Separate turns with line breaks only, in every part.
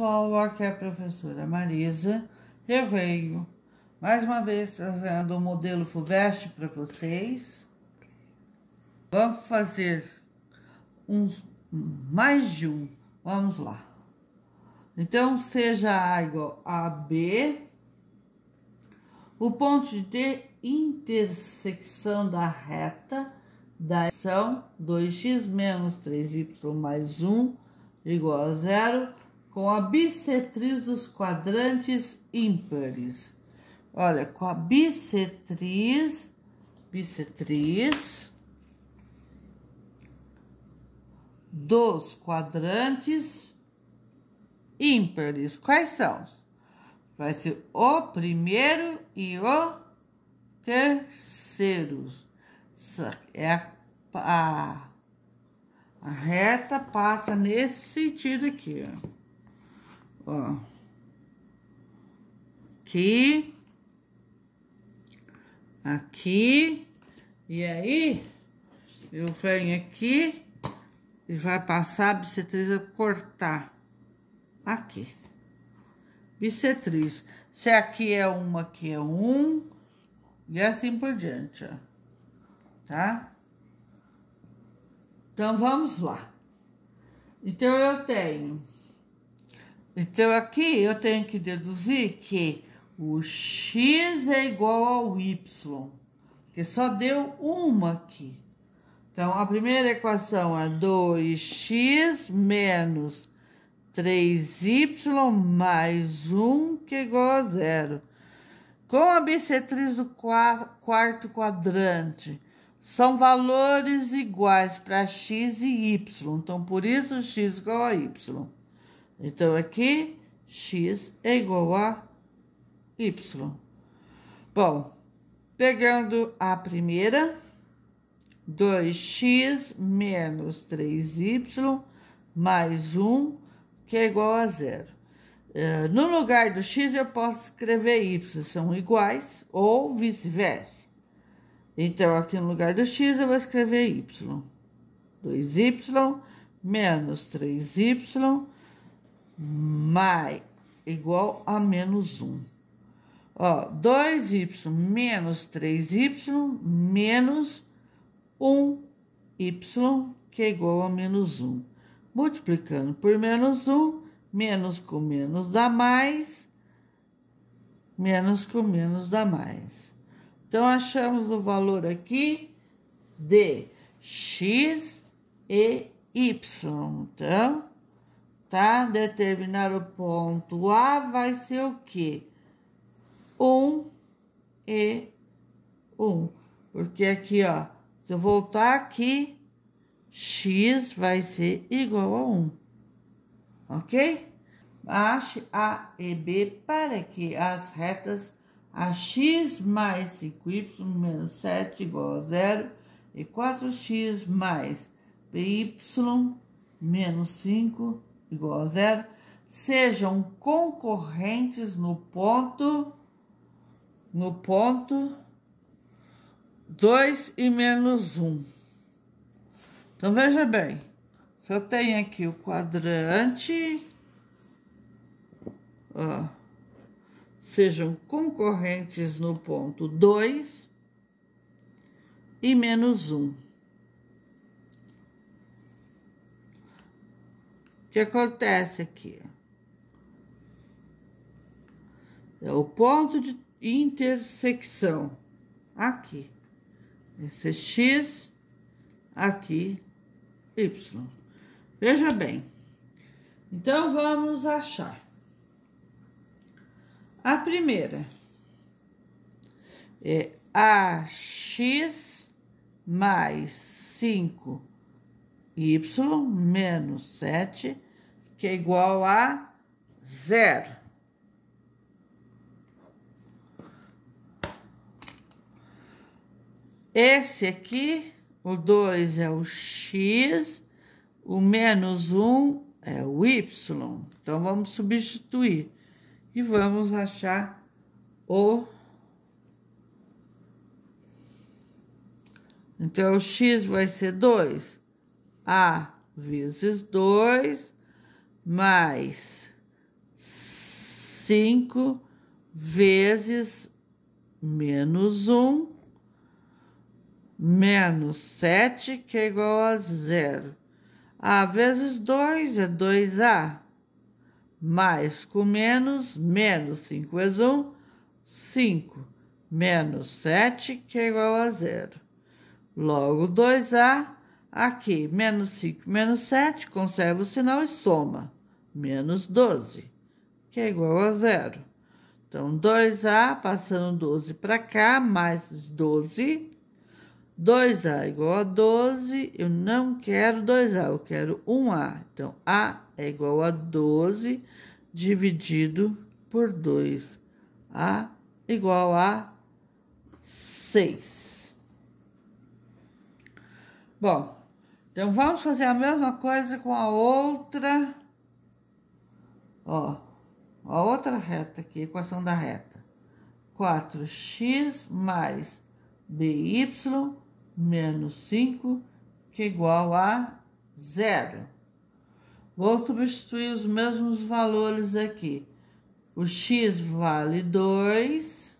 pessoal, aqui é a professora Marisa. Eu venho mais uma vez trazendo o um modelo FUVEST para vocês. Vamos fazer um, mais de um. Vamos lá. Então, seja A igual a B. O ponto de intersecção da reta da ação 2x menos 3y mais 1 igual a zero com a bissetriz dos quadrantes ímpares. Olha, com a bissetriz, bissetriz dos quadrantes ímpares. Quais são? Vai ser o primeiro e o terceiro. É a, a, a reta passa nesse sentido aqui, ó ó. Aqui. Aqui. E aí, eu venho aqui e vai passar a bissetriz, eu cortar aqui. Bissetriz. Se aqui é uma, aqui é um. E assim por diante, ó. Tá? Então, vamos lá. Então, eu tenho... Então, aqui eu tenho que deduzir que o x é igual ao y, porque só deu uma aqui. Então, a primeira equação é 2x menos 3y mais 1, que é igual a zero. Com a bissetriz do quarto quadrante, são valores iguais para x e y. Então, por isso, x igual a y. Então, aqui, x é igual a y. Bom, pegando a primeira, 2x menos 3y mais 1, que é igual a zero. É, no lugar do x, eu posso escrever y, são iguais, ou vice-versa. Então, aqui no lugar do x, eu vou escrever y. 2y menos 3y mais igual a menos 1. Ó, 2y menos 3y menos 1y, que é igual a menos 1. Multiplicando por menos 1, menos com menos dá mais, menos com menos dá mais. Então, achamos o valor aqui de x e y. Então, tá? Determinar o ponto A vai ser o quê? 1 e 1. Porque aqui, ó, se eu voltar aqui, x vai ser igual a 1. Ok? Ache A e B para que as retas ax mais 5y menos 7 igual a 0 e 4x mais by menos 5 igual a zero, sejam concorrentes no ponto, no ponto 2 e menos 1. Um. Então, veja bem, se eu tenho aqui o quadrante, ó, sejam concorrentes no ponto 2 e menos 1. Um. O que acontece aqui? É o ponto de intersecção aqui. Esse é X, aqui, Y. Veja bem. Então, vamos achar. A primeira é AX mais 5 y menos 7, que é igual a zero. Esse aqui, o 2 é o x, o menos 1 um é o y. Então, vamos substituir e vamos achar o... Então, o x vai ser 2 a vezes 2 mais 5 vezes menos 1 um, menos 7, que é igual a zero. A vezes 2 é 2A. Mais com menos, menos 5 vezes 1, um, 5. Menos 7, que é igual a zero. Logo, 2A Aqui, menos 5 menos 7, conserva o sinal e soma. Menos 12, que é igual a zero. Então, 2A passando 12 para cá, mais 12. 2A igual a 12. Eu não quero 2A, eu quero 1A. Então, A é igual a 12 dividido por 2. A igual a 6. Bom, então, vamos fazer a mesma coisa com a outra, ó, a outra reta aqui, equação da reta. 4x mais by menos 5, que é igual a zero. Vou substituir os mesmos valores aqui. O x vale 2,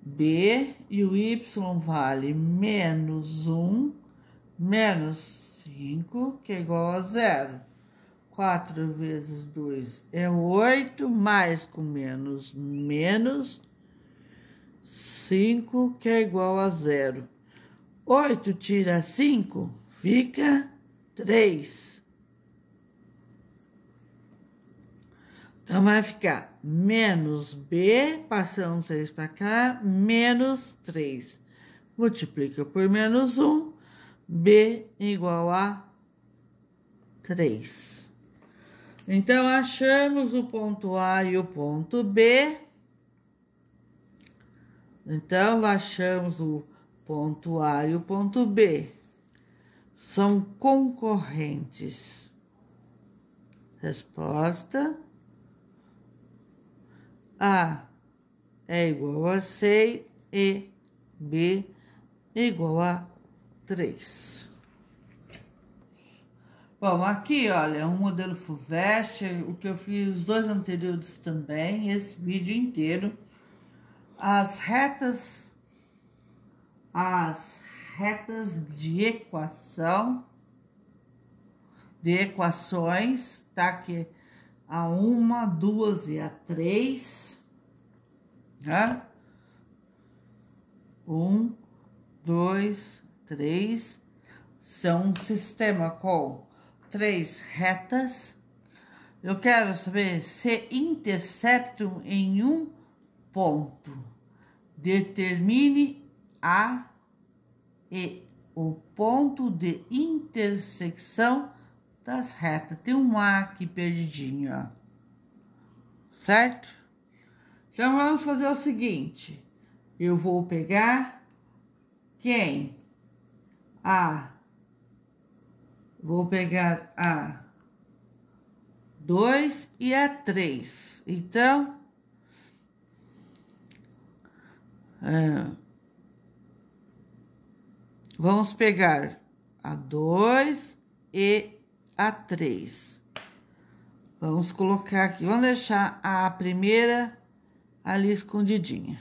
b, e o y vale menos 1, menos 5, que é igual a zero. 4 vezes 2 é 8, mais com menos, menos 5, que é igual a zero. 8 tira 5, fica 3. Então, vai ficar menos B, passando 3 para cá, menos 3. Multiplica por menos 1, B igual a 3. Então, achamos o ponto A e o ponto B. Então, achamos o ponto A e o ponto B. São concorrentes. Resposta. A é igual a 6 e B igual a três. Bom, aqui, olha, um modelo Fulvestre, o que eu fiz os dois anteriores também, esse vídeo inteiro. As retas, as retas de equação, de equações, tá? que a uma, duas e a três, né? Um, dois, três são um sistema com três retas. Eu quero saber se interceptam em um ponto. Determine a e o ponto de intersecção das retas. Tem um A aqui perdidinho, ó. Certo? Então, vamos fazer o seguinte. Eu vou pegar quem? A. Vou pegar a 2 e a 3. Então, é, vamos pegar a 2 e a 3. Vamos colocar aqui, vamos deixar a primeira ali escondidinha.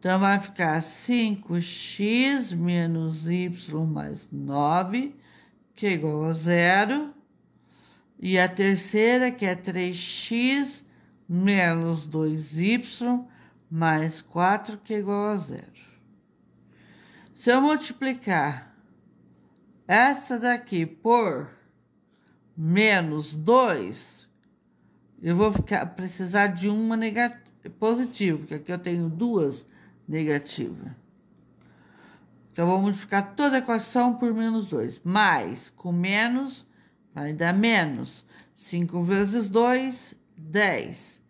Então, vai ficar 5x menos y mais 9, que é igual a zero. E a terceira, que é 3x menos 2y mais 4, que é igual a zero. Se eu multiplicar essa daqui por menos 2, eu vou ficar, precisar de uma negativa, positiva, porque aqui eu tenho duas negativas negativa. Então, vou multiplicar toda a equação por menos 2. Mais, com menos, vai dar menos. 5 vezes 2, 10.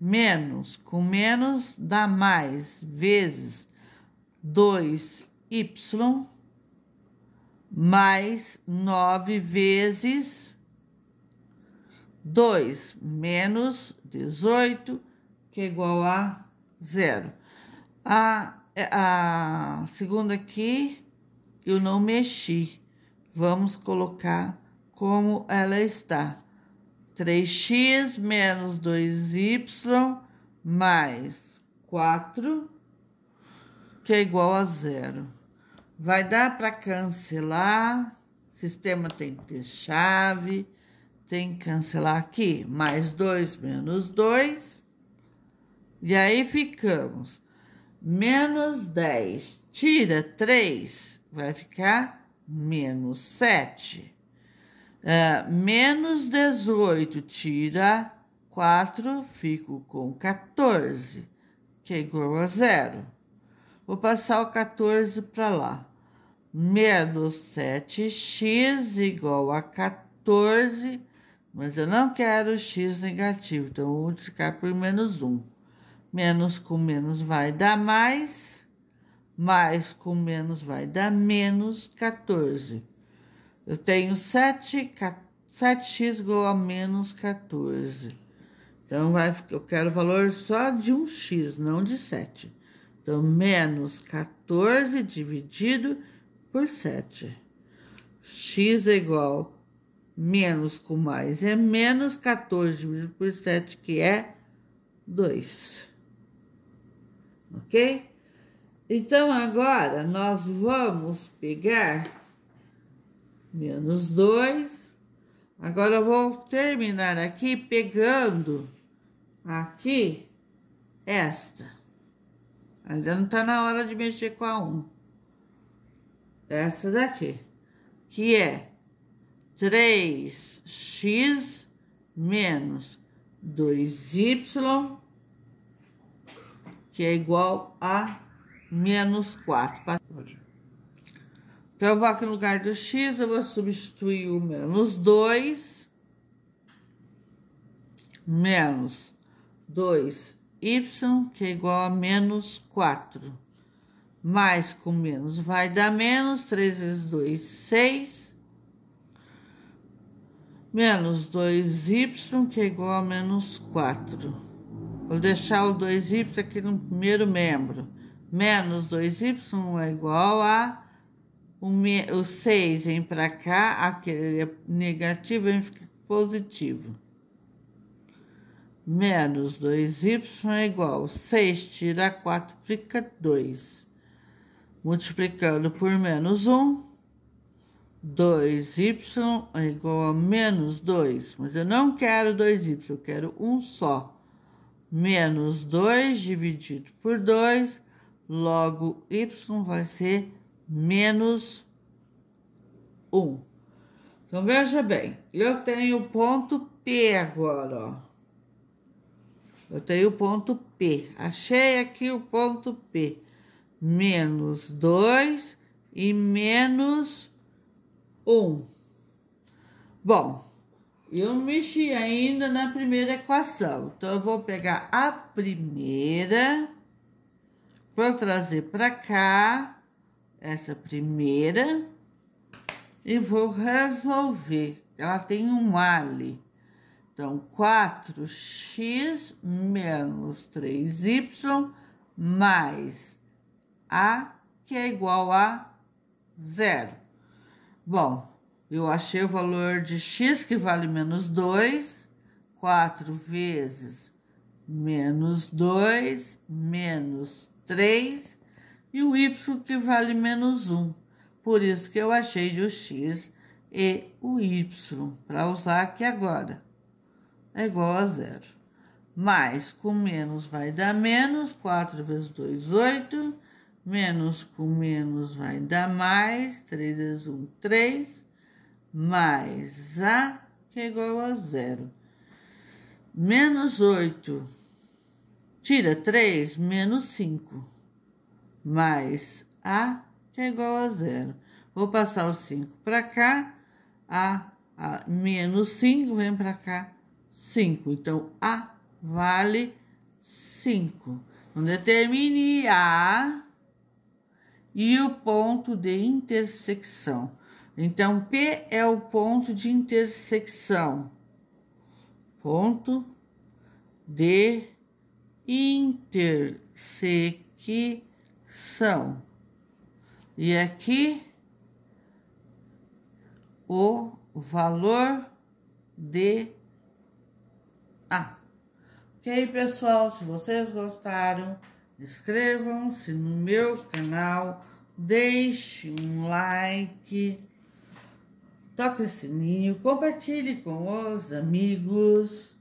Menos, com menos, dá mais. Vezes 2y, mais 9 vezes 2, menos 18, que é igual a zero. A, a segunda aqui, eu não mexi. Vamos colocar como ela está. 3x menos 2y mais 4, que é igual a zero. Vai dar para cancelar. Sistema tem que ter chave. Tem que cancelar aqui. Mais 2 menos 2. E aí ficamos menos 10, tira 3, vai ficar menos 7. Uh, é, menos 18, tira 4, fico com 14, que é igual a zero. Vou passar o 14 para lá. Menos 7x igual a 14, mas eu não quero x negativo, então vou multiplicar por menos 1. Menos com menos vai dar mais. Mais com menos vai dar menos 14. Eu tenho 7, 7x igual a menos 14. Então, vai, eu quero o valor só de 1 x, não de 7. Então, menos 14 dividido por 7. x é igual menos com mais é menos 14 dividido por 7, que é 2 ok? Então, agora, nós vamos pegar menos 2. Agora, eu vou terminar aqui pegando aqui esta. Ainda não tá na hora de mexer com a 1. Um. Essa daqui, que é 3x menos 2y que é igual a menos 4. Então, eu vou aqui no lugar do x eu vou substituir o menos 2 menos 2y, que é igual a menos 4. Mais com menos vai dar menos, 3 vezes 2, 6. Menos 2y, que é igual a menos 4 Vou deixar o 2y aqui no primeiro membro. Menos 2y é igual a o, o 6 vem para cá, aquele é negativo, vem positivo. Menos 2y é igual a 6 tira 4, fica 2. Multiplicando por menos 1, 2y é igual a menos 2. Mas eu não quero 2y, eu quero um só menos 2 dividido por 2, logo y vai ser menos 1. Então, veja bem, eu tenho o ponto P agora, ó. Eu tenho o ponto P. Achei aqui o ponto P. Menos 2 e menos 1. Bom, eu mexi ainda na primeira equação. Então, eu vou pegar a primeira, vou trazer para cá essa primeira e vou resolver. Ela tem um ali. Então, 4x menos 3y mais a, que é igual a zero. Bom, eu achei o valor de x que vale menos 2, 4 vezes menos 2, menos 3, e o y que vale menos 1. Por isso que eu achei o x e o y, para usar aqui agora. É igual a zero. Mais com menos vai dar menos, 4 vezes 2, 8. Menos com menos vai dar mais, 3 vezes 1, 3 mais A que é igual a zero. Menos 8, tira 3, menos 5, mais A que é igual a zero. Vou passar o 5 para cá, A, a menos 5 vem para cá, 5. Então, A vale 5. Então, determine A e o ponto de intersecção. Então, P é o ponto de intersecção. Ponto de intersecção. E aqui o valor de A. Ok, pessoal? Se vocês gostaram, inscrevam-se no meu canal, deixe um like toque o sininho, compartilhe com os amigos.